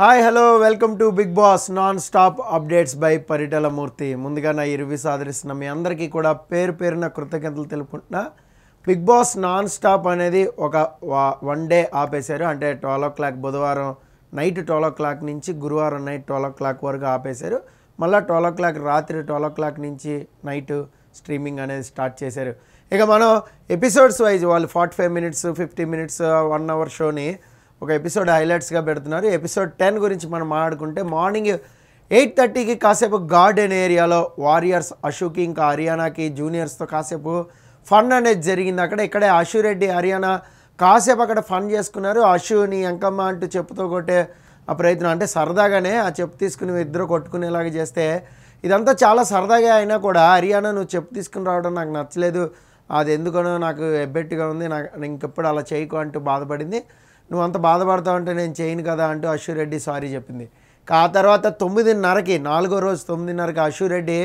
Hi hello welcome to Bigg Boss non stop updates by Paritala Murthy ముందుగా నా ఇరువి సాధరిస్తున్న మీ అందరికీ కూడా పేరు పేరున కృతజ్ఞతలు తెలుపుకుంటున్నా బిగ్ బాస్ నాన్ స్టాప్ అనేది ఒక వన్ డే ఆపేశారు అంటే ట్వెల్వ్ ఓ క్లాక్ బుధవారం నైట్ ట్వెల్వ్ ఓ క్లాక్ నుంచి గురువారం నైట్ ట్వెల్వ్ ఓ క్లాక్ వరకు ఆపేశారు మళ్ళీ ట్వెల్వ్ ఓ క్లాక్ రాత్రి ట్వెల్వ్ ఓ క్లాక్ నుంచి నైట్ స్ట్రీమింగ్ అనేది స్టార్ట్ చేశారు ఇక మనం ఎపిసోడ్స్ వైజ్ వాళ్ళు forty five minutes fifty minutes one hour షోని ఒక ఎపిసోడ్ హైలైట్స్గా పెడుతున్నారు ఎపిసోడ్ టెన్ గురించి మనం మాట్లాడుకుంటే మార్నింగ్ ఎయిట్ థర్టీకి కాసేపు గార్డెన్ ఏరియాలో వారియర్స్ అశోక్కి ఇంకా హర్యానాకి జూనియర్స్తో కాసేపు ఫన్ అనేది జరిగింది అక్కడ ఇక్కడే రెడ్డి హర్యానా కాసేపు అక్కడ ఫన్ చేసుకున్నారు అశుని ఎంకమ్మ అంటూ చెప్పుతో కొట్టే ఆ ప్రయత్నం అంటే సరదాగానే ఆ చెప్పు తీసుకుని ఇద్దరు కొట్టుకునేలాగా చేస్తే ఇదంతా చాలా సరదాగా అయినా కూడా హర్యానా నువ్వు చెప్పు తీసుకుని రావడం నాకు నచ్చలేదు అది ఎందుకనో నాకు ఎబ్బెట్టుగా ఉంది నాకు ఇంకెప్పుడు అలా చేయకు అంటూ బాధపడింది నువ్వు అంత బాధపడతావు అంటే నేను చేయను కదా అంటూ అశ్వరెడ్డి సారీ చెప్పింది ఆ తర్వాత తొమ్మిదిన్నరకి నాలుగో రోజు తొమ్మిదిన్నరకి అశ్వరెడ్డి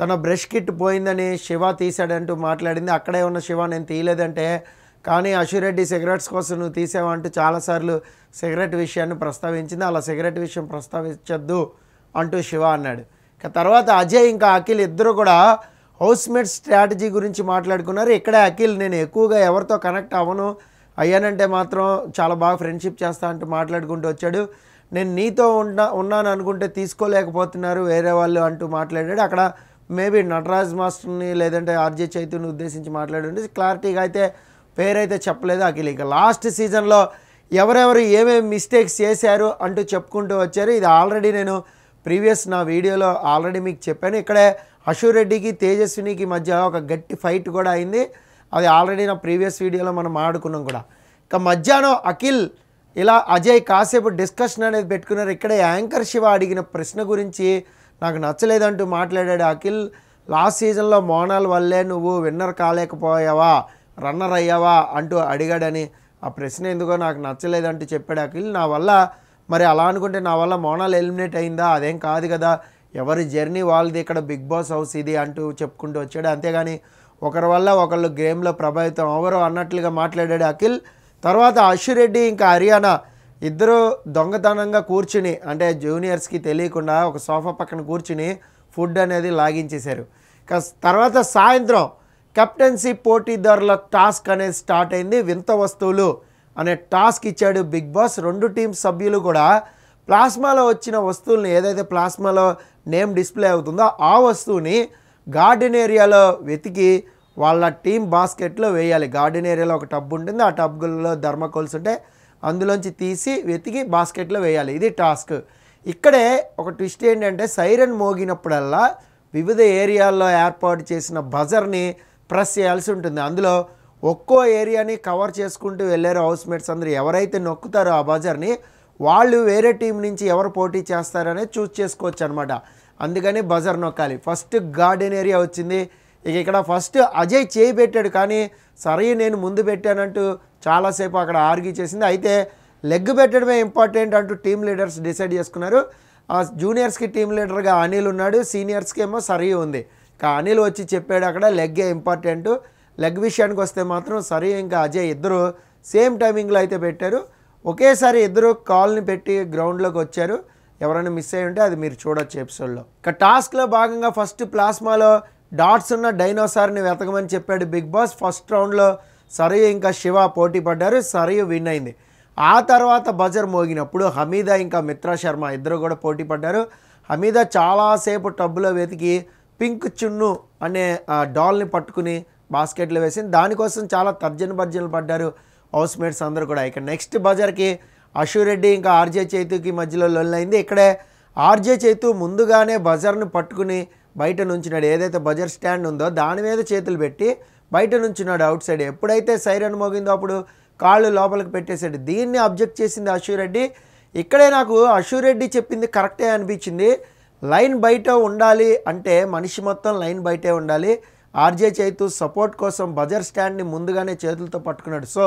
తన బ్రష్ కిట్ పోయిందని శివ తీశాడంటూ మాట్లాడింది అక్కడే ఉన్న శివ నేను తీయలేదంటే కానీ అశ్వరెడ్డి సిగరెట్స్ కోసం నువ్వు తీసావు అంటూ చాలాసార్లు సిగరెట్ విషయాన్ని ప్రస్తావించింది అలా సిగరెట్ విషయం ప్రస్తావించద్దు అంటూ శివ అన్నాడు ఇక తర్వాత అజయ్ ఇంకా అఖిల్ ఇద్దరు కూడా హౌస్మేట్ స్ట్రాటజీ గురించి మాట్లాడుకున్నారు ఇక్కడే అఖిల్ నేను ఎక్కువగా ఎవరితో కనెక్ట్ అవ్వను అయ్యానంటే మాత్రం చాలా బాగా ఫ్రెండ్షిప్ చేస్తా అంటే మాట్లాడుకుంటూ వచ్చాడు నేను నీతో ఉన్నా ఉన్నాను అనుకుంటే తీసుకోలేకపోతున్నారు వేరే వాళ్ళు అంటూ మాట్లాడాడు అక్కడ మేబీ నటరాజ్ మాస్టర్ని లేదంటే ఆర్జే చైతుని ఉద్దేశించి మాట్లాడండి క్లారిటీగా అయితే పేరైతే చెప్పలేదు అఖిల్ ఇక లాస్ట్ సీజన్లో ఎవరెవరు ఏమేమి మిస్టేక్స్ చేశారు అంటూ చెప్పుకుంటూ వచ్చారు ఇది ఆల్రెడీ నేను ప్రీవియస్ నా వీడియోలో ఆల్రెడీ మీకు చెప్పాను ఇక్కడే అశురెడ్డికి తేజస్వినికి మధ్య ఒక గట్టి ఫైట్ కూడా అయింది అది ఆల్రెడీ నా ప్రీవియస్ వీడియోలో మనం ఆడుకున్నాం కూడా ఇక మధ్యాహ్నం అఖిల్ ఇలా అజయ్ కాసేపు డిస్కషన్ అనేది పెట్టుకున్నారు ఇక్కడే యాంకర్ శివ అడిగిన ప్రశ్న గురించి నాకు నచ్చలేదంటూ మాట్లాడాడు అఖిల్ లాస్ట్ సీజన్లో మోనాల్ వల్లే నువ్వు విన్నర్ కాలేకపోయావా రన్నర్ అయ్యావా అంటూ అడిగాడని ఆ ప్రశ్న ఎందుకో నాకు నచ్చలేదంటూ చెప్పాడు అఖిల్ నా వల్ల మరి అలా అనుకుంటే నా వల్ల మోనాల్ ఎలిమినేట్ అయిందా అదేం కాదు కదా ఎవరి జర్నీ వాళ్ళది ఇక్కడ బిగ్ బాస్ హౌస్ ఇది అంటూ చెప్పుకుంటూ వచ్చాడు అంతేగాని ఒకరి వల్ల ఒకళ్ళు గేమ్లో ప్రభావితం అవరు అన్నట్లుగా మాట్లాడాడు అఖిల్ తర్వాత అశ్వరెడ్డి ఇంకా హర్యానా ఇద్దరు దొంగతనంగా కూర్చుని అంటే జూనియర్స్కి తెలియకుండా ఒక సోఫా పక్కన కూర్చుని ఫుడ్ అనేది లాగించేశారు తర్వాత సాయంత్రం కెప్టెన్సీ పోటీదారుల టాస్క్ అనేది స్టార్ట్ అయింది వింత వస్తువులు అనే టాస్క్ ఇచ్చాడు బిగ్ బాస్ రెండు టీం సభ్యులు కూడా ప్లాస్మాలో వచ్చిన వస్తువులను ఏదైతే ప్లాస్మాలో నేమ్ డిస్ప్లే అవుతుందో ఆ వస్తువుని గార్డెన్ ఏరియాలో వెతికి వాళ్ళ టీం బాస్కెట్లో వేయాలి గార్డెన్ ఏరియాలో ఒక టబ్ ఉంటుంది ఆ టబ్లో ధర్మకోల్స్ ఉంటే అందులోంచి తీసి వెతికి బాస్కెట్లో వేయాలి ఇది టాస్క్ ఇక్కడే ఒక ట్విస్ట్ ఏంటంటే సైరన్ మోగినప్పుడల్లా వివిధ ఏరియాల్లో ఏర్పాటు చేసిన బజర్ని ప్రెస్ చేయాల్సి ఉంటుంది అందులో ఒక్కో ఏరియాని కవర్ చేసుకుంటూ వెళ్ళారు హౌస్ మేట్స్ అందరూ ఎవరైతే నొక్కుతారో ఆ బజర్ని వాళ్ళు వేరే టీం నుంచి ఎవరు పోటీ చేస్తారనే చూస్ చేసుకోవచ్చు అనమాట అందుకని బజర్ నొక్కాలి ఫస్ట్ గార్డెన్ ఏరియా వచ్చింది ఇక ఇక్కడ ఫస్ట్ అజయ్ చేయి పెట్టాడు కానీ సరే నేను ముందు పెట్టానంటూ చాలాసేపు అక్కడ ఆర్గ్యూ చేసింది అయితే లెగ్ పెట్టడమే ఇంపార్టెంట్ అంటూ టీం లీడర్స్ డిసైడ్ చేసుకున్నారు జూనియర్స్కి టీం లీడర్గా అనిల్ ఉన్నాడు సీనియర్స్కి ఏమో సరే ఉంది ఇక అనిల్ వచ్చి చెప్పాడు అక్కడ లెగ్గే ఇంపార్టెంట్ లెగ్ విషయానికి వస్తే మాత్రం సరే ఇంకా అజయ్ ఇద్దరు సేమ్ టైమింగ్లో అయితే పెట్టారు ఒకేసారి ఇద్దరు కాల్ని పెట్టి గ్రౌండ్లోకి వచ్చారు ఎవరైనా మిస్ అయ్యి ఉంటే అది మీరు చూడొచ్చు ఎపిసోడ్లో ఇక టాస్క్లో భాగంగా ఫస్ట్ ప్లాస్మాలో డాట్స్ ఉన్న డైనోసార్ని వెతకమని చెప్పాడు బిగ్ బాస్ ఫస్ట్ రౌండ్లో సరయు ఇంకా శివ పోటీ పడ్డారు సరయు విన్ అయింది ఆ తర్వాత బజర్ మోగినప్పుడు హమీదా ఇంకా మిత్రా శర్మ ఇద్దరు కూడా పోటీ పడ్డారు హమీదా చాలాసేపు టబ్బులో వెతికి పింక్ చున్ను అనే డాల్ని పట్టుకుని బాస్కెట్లో వేసింది దానికోసం చాలా తర్జన భర్జనలు పడ్డారు హౌస్ మేట్స్ అందరూ కూడా ఇక నెక్స్ట్ బజార్కి అశురెడ్డి ఇంకా ఆర్జే చైతుకి మధ్యలో లొల్లైంది ఇక్కడే ఆర్జే చైతు ముందుగానే బజర్ను పట్టుకుని బయట నుంచున్నాడు ఏదైతే బజర్ స్టాండ్ ఉందో దాని మీద చేతులు పెట్టి బయట నుంచున్నాడు అవుట్ సైడ్ ఎప్పుడైతే సైరన్ మోగిందో అప్పుడు కాళ్ళు లోపలికి పెట్టేశాడు దీన్ని అబ్జెక్ట్ చేసింది అశురెడ్డి ఇక్కడే నాకు అశురెడ్డి చెప్పింది కరెక్టే అనిపించింది లైన్ బయట ఉండాలి అంటే మనిషి మొత్తం లైన్ బయటే ఉండాలి ఆర్జే చైతు సపోర్ట్ కోసం బజర్ స్టాండ్ని ముందుగానే చేతులతో పట్టుకున్నాడు సో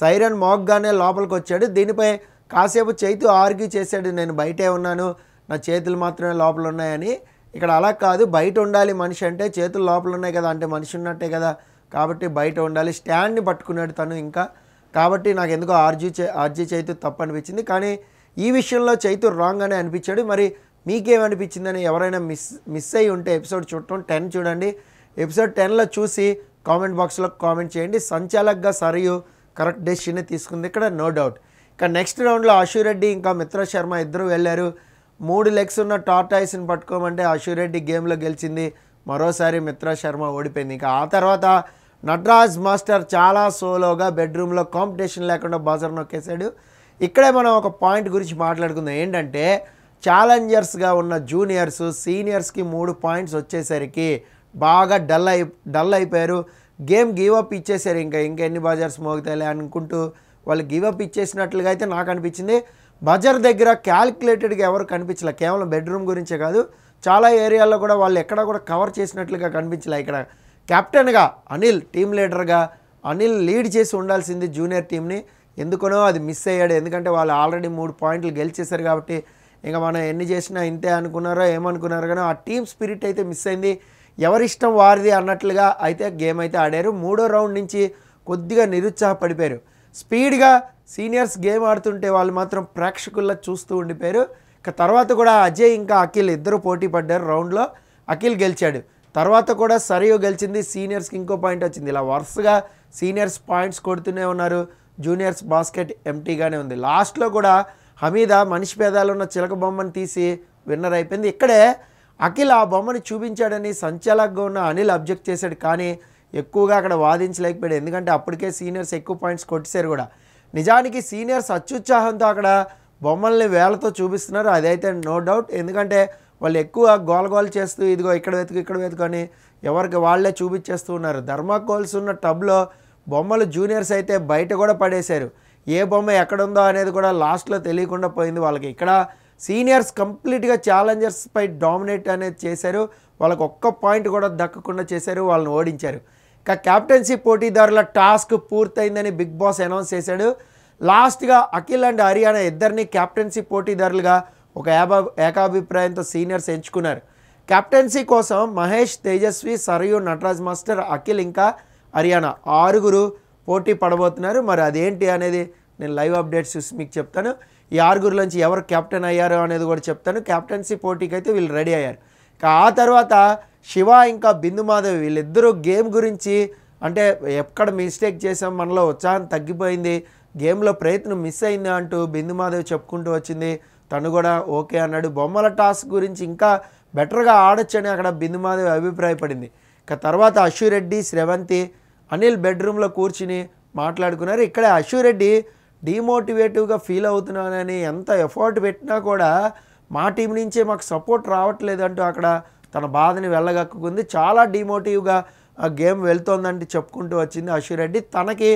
సైరన్ మోగ్గానే లోపలికి వచ్చాడు దీనిపై కాసేపు చేతి ఆర్గ్యూ చేశాడు నేను బయటే ఉన్నాను నా చేతులు మాత్రమే లోపల ఉన్నాయని ఇక్కడ అలా కాదు బయట ఉండాలి మనిషి అంటే చేతులు లోపల ఉన్నాయి కదా అంటే మనిషి ఉన్నట్టే కదా కాబట్టి బయట ఉండాలి స్టాండ్ని పట్టుకున్నాడు తను ఇంకా కాబట్టి నాకు ఎందుకో ఆర్జీ చే ఆర్జీ చైతు తప్పు అనిపించింది కానీ ఈ విషయంలో చైతు రాంగ్ అని అనిపించాడు మరి మీకేమనిపించిందని ఎవరైనా మిస్ మిస్ అయ్యి ఉంటే ఎపిసోడ్ చూడటం టెన్ చూడండి ఎపిసోడ్ టెన్లో చూసి కామెంట్ బాక్స్లో కామెంట్ చేయండి సంచాలక్గా సరియు కరెక్ట్ డెసిషన్ తీసుకుంది ఇక్కడ నో డౌట్ ఇక నెక్స్ట్ రౌండ్లో అశురెడ్డి ఇంకా మిత్ర శర్మ ఇద్దరు వెళ్ళారు మూడు లెగ్స్ ఉన్న టాటాయిస్ని పట్టుకోమంటే అశురెడ్డి గేమ్లో గెలిచింది మరోసారి మిత్ర శర్మ ఓడిపోయింది ఇంకా ఆ తర్వాత నటరాజ్ మాస్టర్ చాలా సోలోగా బెడ్రూమ్లో కాంపిటీషన్ లేకుండా బజర్ నొక్కేశాడు ఇక్కడే మనం ఒక పాయింట్ గురించి మాట్లాడుకుందాం ఏంటంటే ఛాలెంజర్స్గా ఉన్న జూనియర్స్ సీనియర్స్కి మూడు పాయింట్స్ వచ్చేసరికి బాగా డల్ అయి డల్ అయిపోయారు గేమ్ గివప్ ఇచ్చేసారు ఇంకా ఇంకా ఎన్ని బజార్స్ మోగుతాయి అనుకుంటూ వాళ్ళు గివప్ ఇచ్చేసినట్లుగా అయితే నాకు అనిపించింది బజార్ దగ్గర క్యాల్కులేటెడ్గా ఎవరు కనిపించలే కేవలం బెడ్రూమ్ గురించే కాదు చాలా ఏరియాల్లో కూడా వాళ్ళు ఎక్కడ కూడా కవర్ చేసినట్లుగా కనిపించలే ఇక్కడ కెప్టెన్గా అనిల్ టీం లీడర్గా అనిల్ లీడ్ చేసి ఉండాల్సింది జూనియర్ టీంని ఎందుకనో అది మిస్ అయ్యాడు ఎందుకంటే వాళ్ళు ఆల్రెడీ మూడు పాయింట్లు గెలిచేశారు కాబట్టి ఇంకా మనం ఎన్ని చేసినా ఇంతే అనుకున్నారో ఏమనుకున్నారో కానీ ఆ టీం స్పిరిట్ అయితే మిస్ అయింది ఎవరిష్టం వారిది అన్నట్లుగా అయితే గేమ్ అయితే ఆడారు మూడో రౌండ్ నుంచి కొద్దిగా నిరుత్సాహపడిపోయారు స్పీడ్గా సీనియర్స్ గేమ్ ఆడుతుంటే వాళ్ళు మాత్రం ప్రేక్షకుల్లో చూస్తూ ఉండిపోయారు ఇక తర్వాత కూడా అజయ్ ఇంకా అఖిల్ ఇద్దరు పోటీ పడ్డారు రౌండ్లో అఖిల్ గెలిచాడు తర్వాత కూడా సరియు గెలిచింది సీనియర్స్కి ఇంకో పాయింట్ వచ్చింది ఇలా వరుసగా సీనియర్స్ పాయింట్స్ కొడుతూనే ఉన్నారు జూనియర్స్ బాస్కెట్ ఎంటీగానే ఉంది లాస్ట్లో కూడా హమీద మనిషి పేదాలు ఉన్న చిలక బొమ్మను తీసి విన్నర్ అయిపోయింది ఇక్కడే అఖిల్ ఆ బొమ్మని చూపించాడని సంచాలకు ఉన్న అనిల్ అబ్జెక్ట్ చేశాడు కానీ ఎక్కువగా అక్కడ వాదించలేకపోయాడు ఎందుకంటే అప్పటికే సీనియర్స్ ఎక్కువ పాయింట్స్ కొట్టేశారు కూడా నిజానికి సీనియర్స్ అత్యుత్సాహంతో అక్కడ బొమ్మల్ని వేలతో చూపిస్తున్నారు అదైతే నో డౌట్ ఎందుకంటే వాళ్ళు ఎక్కువ గోలు చేస్తూ ఇదిగో ఇక్కడ వెతుకు ఇక్కడ వెతుకొని ఎవరికి వాళ్ళే చూపించేస్తూ ఉన్నారు ధర్మాకోల్స్ ఉన్న టబ్లో బొమ్మలు జూనియర్స్ అయితే బయట కూడా పడేశారు ఏ బొమ్మ ఎక్కడుందో అనేది కూడా లాస్ట్లో తెలియకుండా పోయింది వాళ్ళకి ఇక్కడ సీనియర్స్ కంప్లీట్గా ఛాలెంజర్స్ పై డామినేట్ అనేది చేశారు వాళ్ళకు ఒక్క పాయింట్ కూడా దక్కకుండా చేశారు వాళ్ళని ఓడించారు ఇక క్యాప్టెన్సీ పోటీదారుల టాస్క్ పూర్తయిందని బిగ్ బాస్ అనౌన్స్ చేశాడు లాస్ట్గా అఖిల్ అండ్ హర్యానా ఇద్దరిని క్యాప్టెన్సీ పోటీదారులుగా ఒక ఏబా ఏకాభిప్రాయంతో సీనియర్స్ ఎంచుకున్నారు కెప్టెన్సీ కోసం మహేష్ తేజస్వి సరయు నటరాజ్ మాస్టర్ అఖిల్ ఇంకా హర్యానా ఆరుగురు పోటీ పడబోతున్నారు మరి అదేంటి అనేది నేను లైవ్ అప్డేట్స్ చూసి మీకు చెప్తాను ఈ ఆరుగురులోంచి ఎవరు కెప్టెన్ అయ్యారు అనేది కూడా చెప్తాను కెప్టెన్సీ పోటీకి అయితే వీళ్ళు రెడీ అయ్యారు ఆ తర్వాత శివ ఇంకా బిందు మాధవి వీళ్ళిద్దరూ గేమ్ గురించి అంటే ఎక్కడ మిస్టేక్ చేసాం మనలో ఉత్సాహం తగ్గిపోయింది గేమ్లో ప్రయత్నం మిస్ అయింది అంటూ బిందు మాధవి చెప్పుకుంటూ వచ్చింది తను కూడా ఓకే అన్నాడు బొమ్మల టాస్ గురించి ఇంకా బెటర్గా ఆడొచ్చు అని అక్కడ బిందు మాధవి అభిప్రాయపడింది ఇక తర్వాత అశురెడ్డి శ్రవంతి అనిల్ బెడ్రూమ్లో కూర్చుని మాట్లాడుకున్నారు ఇక్కడే అశురెడ్డి డిమోటివేటివ్గా ఫీల్ అవుతున్నానని ఎంత ఎఫర్ట్ పెట్టినా కూడా మా టీం నుంచే మాకు సపోర్ట్ రావట్లేదు అంటూ అక్కడ తన బాధని వెళ్ళగక్కుంది చాలా డిమోటివ్గా గేమ్ వెళ్తోందంటే చెప్పుకుంటూ వచ్చింది అషురెడ్డి తనకి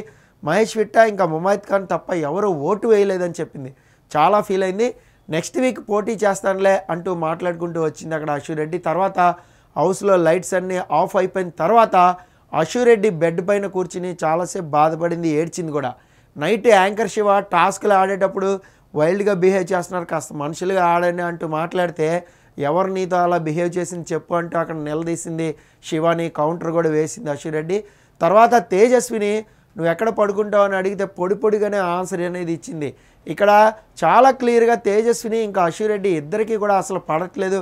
మహేష్ విట్టా ఇంకా ముమాయిత్ ఖాన్ తప్ప ఎవరు ఓటు వేయలేదని చెప్పింది చాలా ఫీల్ అయింది నెక్స్ట్ వీక్ పోటీ చేస్తానులే అంటూ మాట్లాడుకుంటూ వచ్చింది అక్కడ అషురెడ్డి తర్వాత హౌస్లో లైట్స్ అన్నీ ఆఫ్ అయిపోయిన తర్వాత అషురెడ్డి బెడ్ పైన కూర్చుని చాలాసేపు బాధపడింది ఏడ్చింది కూడా నైట్ యాంకర్ శివ టాస్క్లు ఆడేటప్పుడు వైల్డ్గా బిహేవ్ చేస్తున్నారు కాస్త మనుషులుగా ఆడని అంటూ మాట్లాడితే ఎవరు నీతో అలా బిహేవ్ చేసింది చెప్పు అంటూ అక్కడ నిలదీసింది శివాని కౌంటర్ కూడా వేసింది అశిరెడ్డి తర్వాత తేజస్విని నువ్వు ఎక్కడ పడుకుంటావు అని అడిగితే పొడి పొడిగానే ఆన్సర్ అనేది ఇచ్చింది ఇక్కడ చాలా క్లియర్గా తేజస్విని ఇంకా అశిరెడ్డి ఇద్దరికీ కూడా అసలు పడట్లేదు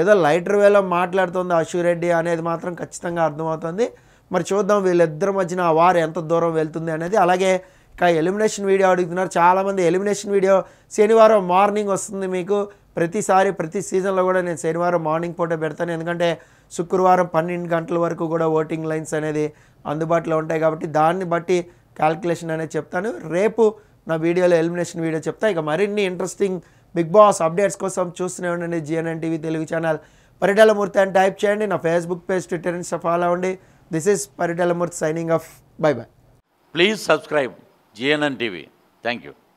ఏదో లైటర్ వేలో మాట్లాడుతుంది అశిరెడ్డి అనేది మాత్రం ఖచ్చితంగా అర్థమవుతుంది మరి చూద్దాం వీళ్ళిద్దరి మధ్యన వారు ఎంత దూరం వెళ్తుంది అనేది అలాగే ఇంకా ఎలిమినేషన్ వీడియో అడుగుతున్నారు చాలామంది ఎలిమినేషన్ వీడియో శనివారం మార్నింగ్ వస్తుంది మీకు ప్రతిసారి ప్రతి సీజన్లో కూడా నేను శనివారం మార్నింగ్ పూట పెడతాను ఎందుకంటే శుక్రవారం పన్నెండు గంటల వరకు కూడా ఓటింగ్ లైన్స్ అనేది అందుబాటులో ఉంటాయి కాబట్టి దాన్ని బట్టి క్యాల్కులేషన్ అనేది చెప్తాను రేపు నా వీడియోలో ఎలిమినేషన్ వీడియో చెప్తా ఇక మరిన్ని ఇంట్రెస్టింగ్ బిగ్ బాస్ అప్డేట్స్ కోసం చూస్తూనే ఉండండి GNN TV Telugu channel Paritala Murthy అని టైప్ చేయండి నా Facebook page Twitter Insta follow అవ్వండి this is Paritala Murthy signing off bye bye please subscribe GNN TV. Thank you.